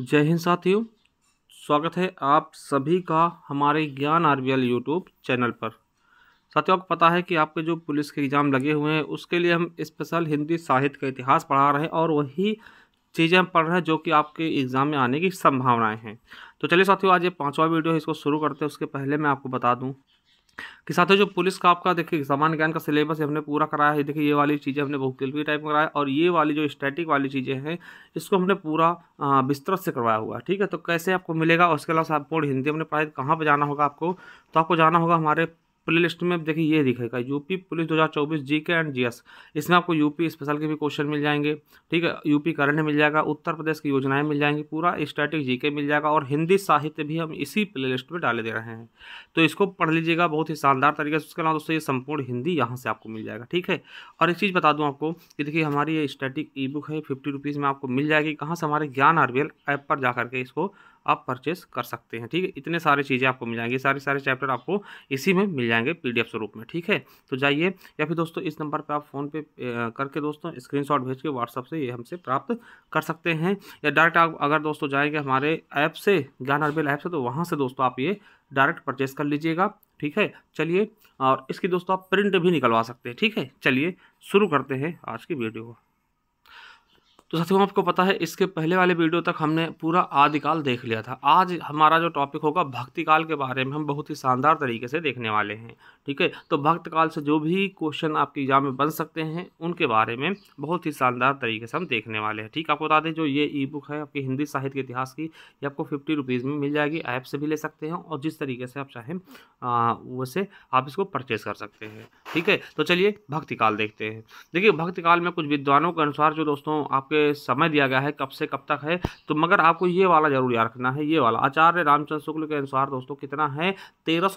जय हिंद साथियों स्वागत है आप सभी का हमारे ज्ञान R B L YouTube channel पर साथियों आपको पता है कि आपके जो पुलिस के एग्ज़ाम लगे हुए हैं उसके लिए हम स्पेशल हिंदी साहित्य का इतिहास पढ़ा रहे हैं और वही चीज़ें हम पढ़ रहे हैं जो कि आपके एग्ज़ाम में आने की संभावनाएं हैं तो चलिए साथियों आज ये पाँचवा वीडियो है इसको शुरू करते हैं उसके पहले मैं आपको बता दूँ कि साथ जो पुलिस का आपका देखिए सामान्य ज्ञान का सिलेबस हमने पूरा कराया है देखिए ये वाली चीज़ें हमने बहुकिल्पी टाइप में कराया और ये वाली जो स्टैटिक वाली चीज़ें हैं इसको हमने पूरा विस्तृत से करवाया हुआ है ठीक है तो कैसे आपको मिलेगा और उसके अलावा पूर्ण हिंदी हमने पढ़ाई कहाँ पर जाना होगा आपको तो आपको जाना होगा हमारे प्ले लिस्ट में देखिए ये दिखेगा UP police 2024 GK and GS इसमें आपको यूपी स्पेशल के भी क्वेश्चन मिल जाएंगे ठीक है यूपी करंट मिल जाएगा उत्तर प्रदेश की योजनाएं मिल जाएंगी पूरा स्टैटिक जीके मिल जाएगा और हिंदी साहित्य भी हम इसी प्ले लिस्ट में डाले दे रहे हैं तो इसको पढ़ लीजिएगा बहुत ही शानदार तरीके से उसके अलावा दोस्तों ये संपूर्ण हिंदी यहाँ से आपको मिल जाएगा ठीक है और एक चीज़ बता दूँ आपको कि देखिए हमारी ये स्टैटिक ई बुक है फिफ्टी रुपीज़ में आपको मिल जाएगी कहाँ से हमारे ज्ञान आरबीएल ऐप पर जा करके इसको आप परचेस कर सकते हैं ठीक है इतने सारे चीज़ें आपको मिल जाएंगी सारे सारे चैप्टर आपको इसी में मिल जाएंगे पी स्वरूप में ठीक है तो जाइए या फिर दोस्तों इस नंबर पर आप फ़ोन पे करके दोस्तों स्क्रीनशॉट भेज के व्हाट्सअप से ये हमसे प्राप्त कर सकते हैं या डायरेक्ट आप अगर दोस्तों जाएंगे हमारे ऐप से ज्ञान अरबेल ऐप से तो वहाँ से दोस्तों आप ये डायरेक्ट परचेस कर लीजिएगा ठीक है चलिए और इसकी दोस्तों आप प्रिंट भी निकलवा सकते हैं ठीक है चलिए शुरू करते हैं आज की वीडियो को तो साथियों आपको पता है इसके पहले वाले वीडियो तक हमने पूरा आदिकाल देख लिया था आज हमारा जो टॉपिक होगा भक्ति काल के बारे में हम बहुत ही शानदार तरीके से देखने वाले हैं ठीक है तो भक्त काल से जो भी क्वेश्चन आपके एग्जाम में बन सकते हैं उनके बारे में बहुत ही शानदार तरीके से हम देखने वाले हैं ठीक आपको बता दें जो ये ई बुक है आपकी हिंदी साहित्य के इतिहास की ये आपको फिफ्टी रुपीज़ में मिल जाएगी ऐप से भी ले सकते हैं और जिस तरीके से आप चाहें वैसे आप इसको परचेज़ कर सकते हैं ठीक है तो चलिए भक्तिकाल देखते हैं देखिए भक्तिकाल में कुछ विद्वानों के अनुसार जो दोस्तों आपके के समय दिया गया है कब से कब तक है तो मगर आपको ये वाला जरूर याद रखना है ये वाला आचार्य रामचंद्र शुक्ल के अनुसार दोस्तों कितना है तेरह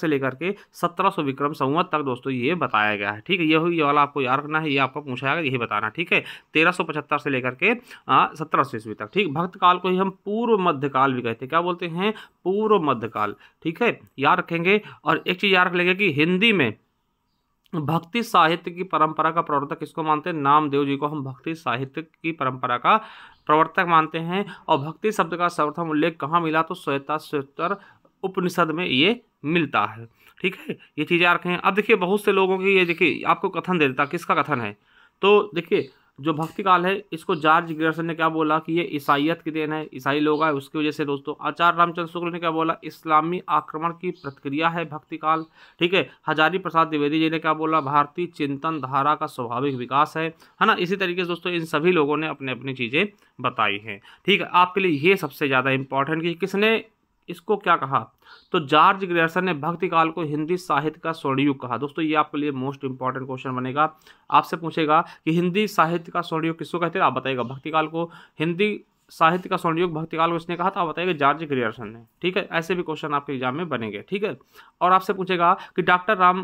से लेकर के सत्रह विक्रम संवत तक दोस्तों ये बताया गया है ठीक है ये ये वाला आपको याद रखना है ये आपको पूछा जाएगा यही बताना ठीक है तेरह से लेकर के सत्रह सौ ईस्वी तक ठीक भक्त काल को ही हम पूर्व मध्यकाल भी कहते हैं क्या बोलते हैं पूर्व मध्यकाल ठीक है याद रखेंगे और एक चीज़ याद रख लेंगे कि हिंदी में भक्ति साहित्य की परंपरा का प्रवर्तक किसको मानते हैं नामदेव जी को हम भक्ति साहित्य की परंपरा का प्रवर्तक मानते हैं और भक्ति शब्द का सर्वथम उल्लेख कहाँ मिला तो श्वेता श्वेतर उपनिषद में ये मिलता है ठीक है ये चीज़ें रखें अब देखिए बहुत से लोगों की ये देखिए आपको कथन दे देता किसका कथन है तो देखिए जो भक्ति काल है इसको जॉर्ज ग्रेसन ने क्या बोला कि ये ईसाइत की देन है ईसाई लोग आए उसकी वजह से दोस्तों आचार्य रामचंद्र शुक्ल ने क्या बोला इस्लामी आक्रमण की प्रतिक्रिया है भक्ति काल ठीक है हजारी प्रसाद द्विवेदी जी ने क्या बोला भारतीय चिंतन धारा का स्वाभाविक विकास है है ना इसी तरीके से दोस्तों इन सभी लोगों ने अपने अपनी चीज़ें बताई हैं ठीक है आपके लिए ये सबसे ज़्यादा इंपॉर्टेंट कि किसने इसको क्या कहा तो जॉर्ज ग्रेसन ने भक्ति काल को हिंदी साहित्य का स्वर्णयुग कहा दोस्तों ये आपके लिए मोस्ट इंपॉर्टेंट क्वेश्चन बनेगा आपसे पूछेगा कि हिंदी साहित्य का स्वर्णयुग किसको कहते हैं आप बताइएगा भक्ति काल को हिंदी साहित्य का स्वर्णयुग भक्तिकाल को इसने कहा था आप जॉर्ज ग्रियर्सन ने ठीक है ऐसे भी क्वेश्चन आपके एग्जाम में बनेंगे ठीक है और आपसे पूछेगा कि डॉक्टर राम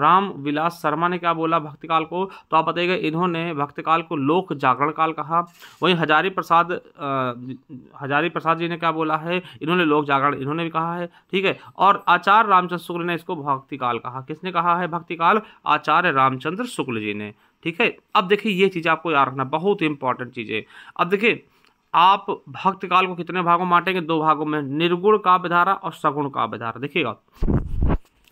राम विलास शर्मा ने क्या बोला भक्तिकाल को तो आप बताइएगा इन्होंने भक्तिकाल को लोक जागरण काल कहा वहीं हजारी प्रसाद हजारी प्रसाद जी ने क्या बोला है इन्होंने लोक जागरण इन्होंने भी कहा है ठीक है और आचार्य रामचंद्र शुक्ल ने इसको भक्तिकाल कहा किसने कहा है भक्तिकाल आचार्य रामचंद्र शुक्ल जी ने ठीक है अब देखिए ये चीज़ आपको याद रखना बहुत इंपॉर्टेंट चीज़ है अब देखिए आप भक्त काल को कितने भागों में बांटेंगे दो भागों में निर्गुण काव्यधारा और सगुण काव्यधारा देखिएगा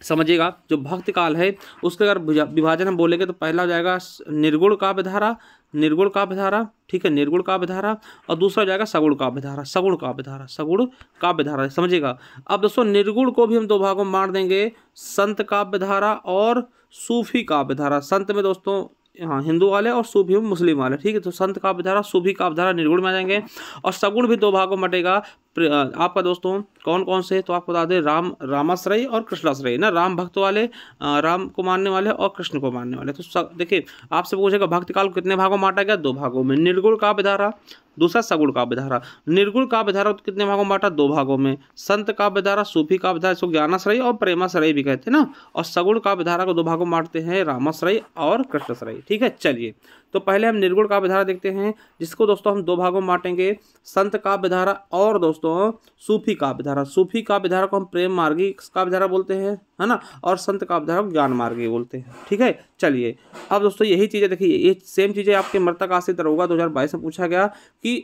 समझिएगा जो भक्त काल है उसका अगर विभाजन हम बोलेंगे तो पहला हो जाएगा निर्गुण काव्यधारा निर्गुण काव्यधारा ठीक है निर्गुण काव्यधारा और दूसरा हो जाएगा सगुण काव्यधारा सगुण काव्यधारा सगुण काव्यधारा समझिएगा अब दोस्तों निर्गुण को भी हम दो भागों में बांट देंगे संत काव्यधारा और सूफी काव्यधारा संत में दोस्तों हाँ हिंदू वाले और सूफी मुस्लिम वाले ठीक है तो संत का काव्यधारा सूफी अवधारा निर्गुण में आ जाएंगे और सगुण भी दो भागों में बटेगा आपका दोस्तों कौन कौन से तो आपको बता दें राम रामाश्रय और कृष्णाश्रय ना राम भक्त वाले राम को मानने वाले और कृष्ण को मानने वाले तो देखिए आपसे पूछेगा काल को कितने भागों में बांटा गया दो भागों में निर्गुण काव्य धारा दूसरा सगुण काव्य धारा निर्गुण काव्य धारा तो कितने भागों में बांटा दो भागों में संत काव्य धारा सूफी काव्य धारा इसको ज्ञानाश्रय और प्रेमाश्रय भी कहते हैं ना और सगुण काव्य धारा को दो भागों में बांटते हैं रामाश्रय और कृष्णाश्रय ठीक है चलिए तो पहले हम निर्गुण काव्य धारा देखते हैं जिसको दोस्तों हम दो भागों में बांटेंगे संत काव्य धारा और दोस्तों सूफी काव्य धारा काव्यधारा सूफी काव्यधारा को हम प्रेम मार्गी काव्यधारा बोलते हैं है ना और संत काव्यधारा को ज्ञान मार्गी बोलते हैं ठीक है चलिए अब दोस्तों यही चीज़ें देखिए ये सेम चीज़ें आपके मृतक आश्रित दरोगा दो हज़ार में पूछा गया कि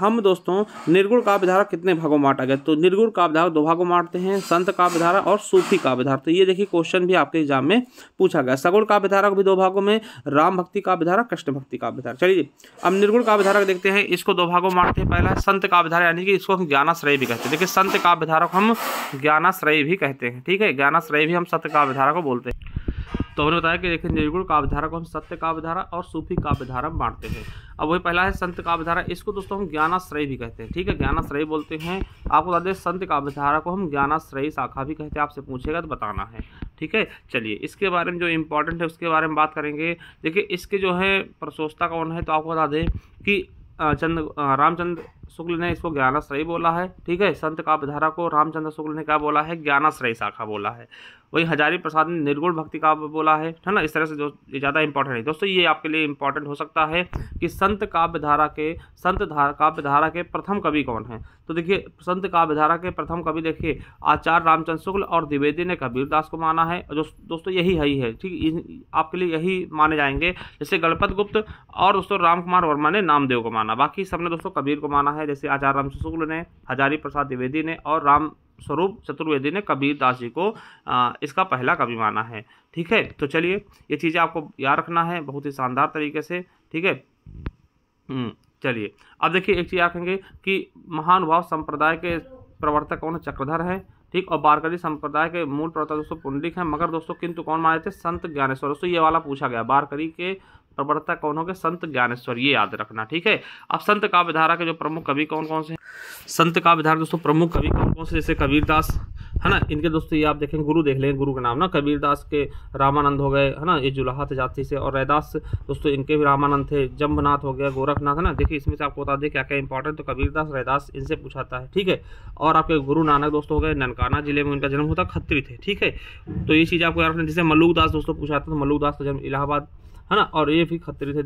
हम दोस्तों निर्गुण धारा कितने भागों बांटा गया तो निर्गुण काव्यधारा दो भागों बांटते हैं संत काव्यधारा और सूफी काव्यधारा तो ये देखिए क्वेश्चन भी आपके एग्जाम में पूछा गया सगुण काव्यधारा को भी दो भागों में राम भक्ति काव्यधारा कृष्ण भक्ति काव्यधारा चलिए अब निर्गुण काव्यधारा को देखते हैं इसको दो भागों में बांटते हैं पहला संत काव्यधारा यानी कि इसको हम ज्ञानाश्रय भी कहते हैं देखिए संत काव्यधारा को हम ज्ञानाश्रय भी कहते हैं ठीक है ज्ञानाश्रय भी हम सत्य काव्यधारा को बोलते हैं तो हमने बताया कि देखिए निर्गुण काव्यधारा को हम सत्य काव्यधारा और सूफी काव्यधारा में बांटते हैं अब वही पहला है संत काव्यधारा इसको दोस्तों हम ज्ञानाश्रय भी कहते हैं ठीक है ज्ञानाश्रय बोलते हैं आपको बता दें संत काव्यधारा को हम ज्ञानाश्रय शाखा भी कहते हैं आपसे पूछेगा तो बताना है ठीक है चलिए इसके बारे में जो इम्पोर्टेंट है उसके बारे में बात करेंगे देखिए इसके जो है प्रशोस्ता कौन है तो आपको बता दें कि चंद्र रामचंद्र शुक्ल ने इसको ज्ञानाश्रयी बोला है ठीक है संत काव्यधारा को रामचंद्र शुक्ल ने क्या बोला है ज्ञानाश्रयी शाखा बोला है वही हजारी प्रसाद ने निर्गुण भक्ति काव्य बोला है है ना इस तरह से जो ज़्यादा इंपॉर्टेंट है दोस्तों ये आपके लिए इंपॉर्टेंट हो सकता है कि संत काव्यधारा के संत धारा काव्यधारा के प्रथम कवि कौन है तो देखिए संत काव्यधारा के प्रथम कवि देखिए आचार्य रामचंद्र शुक्ल और द्विवेदी ने कबीरदास को माना है दोस्तों यही है ही है ठीक आपके लिए यही माने जाएंगे जैसे गणपत गुप्त और दोस्तों राम कुमार वर्मा ने नामदेव को माना बाकी सबने दोस्तों कबीर को माना कहा है जैसे आचार्य राम शुक्ल ने हजारी प्रसाद द्विवेदी ने और राम स्वरूप चतुर्वेदी ने कबीर दास जी को इसका पहला कवि माना है ठीक है तो चलिए ये चीज़ें आपको याद रखना है बहुत ही शानदार तरीके से ठीक है हम्म, चलिए अब देखिए एक चीज़ रखेंगे कि महानुभाव संप्रदाय के प्रवर्तक कौन चक्रधर है ठीक और बारकरी संप्रदाय के मूल प्रवर्तक दोस्तों पुंडलिक हैं मगर दोस्तों किंतु कौन माने थे संत ज्ञानेश्वर दोस्तों ये वाला पूछा गया बारकरी के प्रवर्तक कौन हो गए संत ज्ञानेश्वर ये याद रखना ठीक है अब संत काव्यधारा के जो प्रमुख कवि कौन कौन से संत काव्यधारा दोस्तों प्रमुख कवि कौन कौन से जैसे कबीरदास है ना इनके दोस्तों ये आप देखेंगे गुरु देख लेंगे गुरु का नाम ना कबीरदास के रामानंद हो गए है ना ये जुलाहा थे जाति से और रैदास दोस्तों इनके भी रामानंद थे जम्भनाथ हो गया गोरखनाथ है ना देखिए इसमें से आपको बता दें क्या क्या इंपॉर्टेंट तो कबीरदास रैदास इनसे पूछाता है ठीक है और आपके गुरु नानक दोस्तों हो गए ननकाना जिले में उनका जन्म होता खत्री थे ठीक है तो ये चीज़ आपको रखना जैसे मल्लुकदास दोस्तों पूछाता था मल्लुकदास का तो जन्म इलाहाबाद है ना और ये भी खत्री थे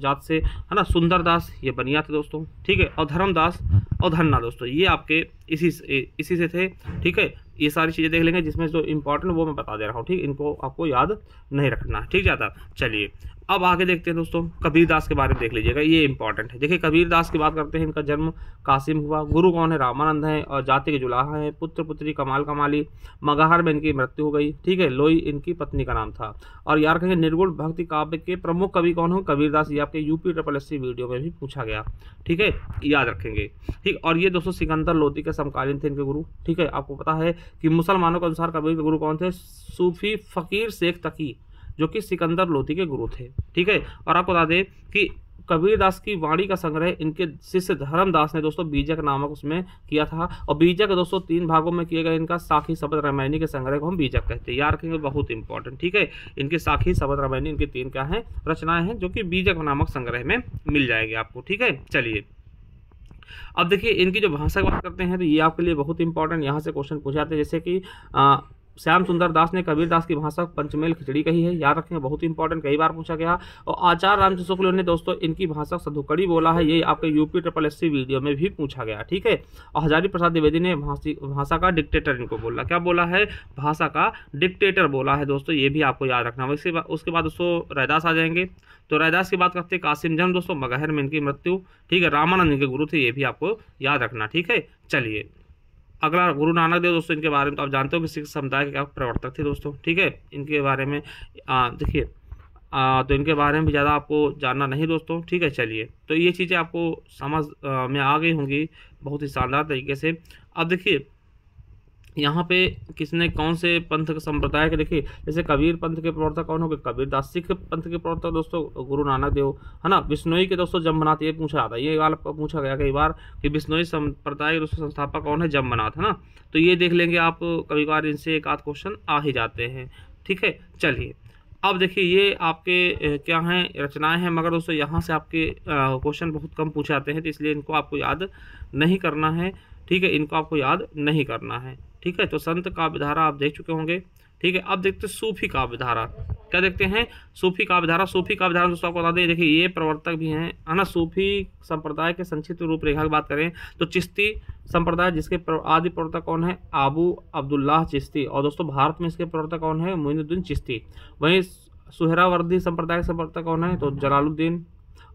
जात से है ना सुंदर दास ये बनिया थे दोस्तों ठीक है और धर्मदास और धरना दोस्तों ये आपके इसी से इसी से थे ठीक है ये सारी चीज़ें देख लेंगे जिसमें जो इंपॉर्टेंट वो मैं बता दे रहा हूँ ठीक इनको आपको याद नहीं रखना ठीक ज़्यादा चलिए अब आगे देखते हैं दोस्तों कबीर दास के बारे में देख लीजिएगा ये इंपॉर्टेंट है देखिए कबीर दास की बात करते हैं इनका जन्म कासिम हुआ गुरु कौन है रामानंद हैं और जाति के जुलाहा हैं पुत्र पुत्री कमाल कमाली मगाहर में इनकी मृत्यु हो गई ठीक है लोई इनकी पत्नी का नाम था और यार कहेंगे निर्गुण भक्ति काव्य के प्रमुख कवि कौन हो कबीरदास ये आपके यूपी ट्रिपल एस वीडियो में भी पूछा गया ठीक है याद रखेंगे ठीक और ये दोस्तों सिकंदर लोधी के समकालीन थे इनके गुरु ठीक है आपको पता है कि मुसलमानों के अनुसार कबीर के गुरु कौन थे सूफी फकीर शेख तकी जो कि सिकंदर लोधी के गुरु थे ठीक है और आपको बता दें कि कबीरदास की वाणी का संग्रह इनके शिष्य धर्मदास ने दोस्तों बीजक नामक उसमें किया था और बीजक दोस्तों तीन भागों में किए गए इनका साखी शब्द रामायणी के संग्रह को हम बीजक कहते हैं याद रखेंगे बहुत इंपॉर्टेंट ठीक है इनके साखी शब्द रामायणी इनके तीन क्या हैं रचनाएं हैं जो कि बीजक नामक संग्रह में मिल जाएंगे आपको ठीक है चलिए अब देखिए इनकी जो भाषा की बात करते हैं तो ये आपके लिए बहुत इंपॉर्टेंट यहाँ से क्वेश्चन पूछ जाते हैं जैसे कि श्याम सुंदर दास ने कबीर दास की भाषा पंचमेल खिचड़ी कही है याद रखें बहुत ही इंपॉर्टेंट कई बार पूछा गया और आचार्य रामचंद्र शुक्ल ने दोस्तों इनकी भाषा सधुकड़ी बोला है ये आपके यूपी ट्रिपल एस वीडियो में भी पूछा गया ठीक है और हजारी प्रसाद द्विवेदी ने भाषा का डिक्टेटर इनको बोला क्या बोला है भाषा का डिक्टेटर बोला है दोस्तों ये भी आपको याद रखना इसके बाद उसके बाद दोस्तों रैदास आ जाएंगे तो रैदास की बात करते हैं कासिम जन दोस्तों मगहर में इनकी मृत्यु ठीक है रामानंद इनके गुरु थे ये भी आपको याद रखना ठीक है चलिए अगला गुरु नानक देव दोस्तों इनके बारे में तो आप जानते हो कि सिख समुदाय के क्या प्रवर्तक थे दोस्तों ठीक है इनके बारे में देखिए तो इनके बारे में भी ज़्यादा आपको जानना नहीं दोस्तों ठीक है चलिए तो ये चीज़ें आपको समझ में आ गई होंगी बहुत ही शानदार तरीके से अब देखिए यहाँ पे किसने कौन से पंथ के संप्रदाय के देखिए जैसे कबीर पंथ के प्रवर्तक कौन हो गए कबीर दास सिख पंथ के प्रवर्तक दोस्तों गुरु नानक देव है ना बिश्नोई के दोस्तों जमनाथ ये पूछा जाता है ये वाला पूछा गया कई बार कि बिश्नोई संप्रदाय के संस्थापक कौन है जमनाथ है ना तो ये देख लेंगे आप कभी बार इनसे एक आध क्वेश्चन आ ही जाते हैं ठीक है चलिए अब देखिए ये आपके क्या हैं रचनाएं हैं मगर दोस्तों यहाँ से आपके क्वेश्चन बहुत कम पूछे जाते हैं तो इसलिए इनको आपको याद नहीं करना है ठीक है इनको आपको याद नहीं करना है ठीक है तो संत काव्यधारा आप देख चुके होंगे ठीक है अब देखते हैं सूफी काव्यधारा क्या देखते हैं सूफी काव्यधारा सूफी काव्यधारा दोस्तों आपको बता दें देखिए ये प्रवर्तक भी हैं है ना सूफी संप्रदाय के संक्षिप्त रूपरेखा की बात करें तो चिश्ती संप्रदाय जिसके आदि प्रवर्तक कौन है आबू अब्दुल्लाह चिश्ती और दोस्तों भारत में इसके प्रवर्तक कौन है मोइनुद्दीन चिश्ती वहीं सुहरावर्दी संप्रदाय के संप्रदाय कौन है तो जलालुद्दीन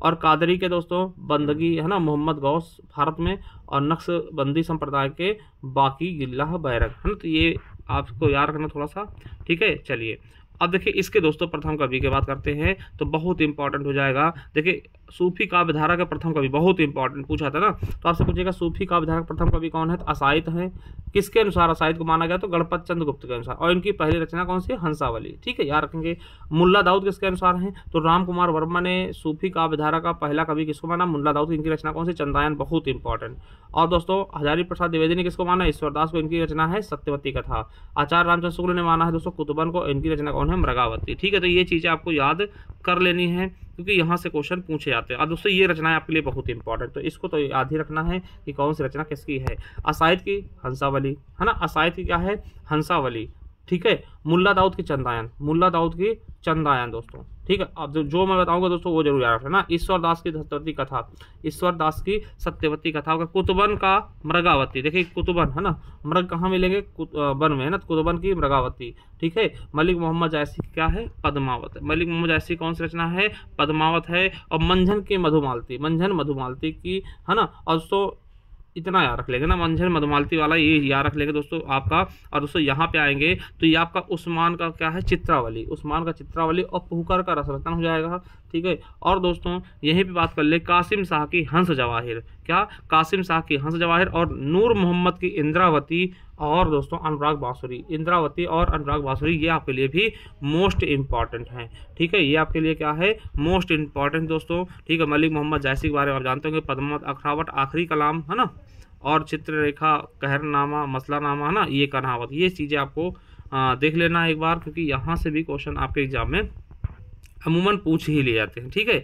और कादरी के दोस्तों हम्म। बंदगी है ना मोहम्मद गौस भारत में और नक्शबंदी संप्रदाय के बाकी गिल्ला बैरक है ना तो ये आपको याद रखना थोड़ा सा ठीक है चलिए अब देखिए इसके दोस्तों प्रथम कवि की बात करते हैं तो बहुत इंपॉर्टेंट हो जाएगा देखिए सूफी काव्यधारा का प्रथम कवि बहुत इंपॉर्टेंट पूछा था ना तो आपसे पूछेगा सूफी काव्यधारा का प्रथम कवि कौन है तो असाहित है किसके अनुसार असाहित को माना गया तो गणपत चंद गुप्त के अनुसार और इनकी पहली रचना कौन सी हंसावली ठीक है याद रखेंगे मुल्ला दाऊद किसके अनुसार हैं तो राम कुमार वर्मा ने सूफी काव्यधारा का पहला कवि किसको माना मुल्ला दाऊद इनकी रचना कौन सी चंद्रायन बहुत इंपॉर्टेंट और दोस्तों हजारी प्रसाद द्विवेदी ने किसको माना ईश्वरदास को इनकी रचना है सत्यवती कथा आचार्य रामचंद्र शुक्ल ने माना है दोस्तों कुतुबन को इनकी रचना कौन है मृगावती ठीक है तो ये चीज़ें आपको याद कर लेनी है क्योंकि यहाँ से क्वेश्चन पूछे जाते हैं और दोस्तों ये रचनाएं आपके लिए बहुत इंपॉर्टेंट तो इसको तो याद ही रखना है कि कौन सी रचना किसकी है असायद की हंसावली है ना असायद की क्या है हंसावली ठीक है मुल्ला दाऊद की चंदायन मुल्ला दाऊद की चंदायन दोस्तों ठीक है अब जो जो मैं बताऊंगा दोस्तों वो जरूर याद रखना ईश्वर दास की सत्यवती कथा ईश्वर दास की सत्यवती कथा होगा कुतुबन का मृगावती देखिए कुतुबन है ना मृग कहाँ मिलेंगे वन में है ना कुतुबन की मृगावती ठीक है मलिक मोहम्मद जैसी क्या है पद्मावत मलिक मोहम्मद जैसी कौन सी रचना है पद्मावत है और मंझन की मधुमालती मंझन मधुमालती की है ना और दोस्तों इतना यहाँ रख लेंगे ना मंझर मधुमालती वाला ये यहाँ रख लेंगे दोस्तों आपका और दोस्तों यहाँ पे आएंगे तो ये आपका उस्मान का क्या है चित्रावली उस्मान का चित्रावली और पुहकर का रसरत्न हो जाएगा ठीक है और दोस्तों यहीं पर बात कर ले कासिम शाह की हंस जवाहिर क्या कासिम शाह की हंस जवाहिर और नूर मोहम्मद की इंद्रावती और दोस्तों अनुराग बांसुरी इंद्रावती और अनुराग बांसुरी ये आपके लिए भी मोस्ट इंपॉर्टेंट हैं ठीक है ये आपके लिए क्या है मोस्ट इंपॉर्टेंट दोस्तों ठीक है मलिक मोहम्मद जायसी के बारे में आप जानते होंगे पद्मावत अखरावट आखिरी कलाम है ना और चित्ररेखा कहरनामा मसलानामा है ना ये कहावत ये चीज़ें आपको देख लेना एक बार क्योंकि यहाँ से भी क्वेश्चन आपके एग्जाम में अमूमन पूछ ही लिए जाते हैं ठीक है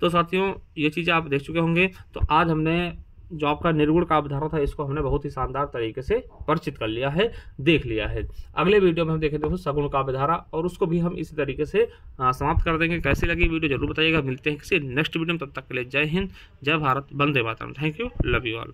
तो साथियों ये चीज़ें आप देख चुके होंगे तो आज हमने जो आपका निर्गुण का अवधारण था इसको हमने बहुत ही शानदार तरीके से परिचित कर लिया है देख लिया है अगले वीडियो में हम देखें दोस्तों सगुण का अवधारा और उसको भी हम इसी तरीके से समाप्त कर देंगे कैसी लगी वीडियो जरूर बताइएगा मिलते हैं किसी नेक्स्ट वीडियो में तब तक के लिए जय हिंद जय भारत वंदे मातरम thank you love you all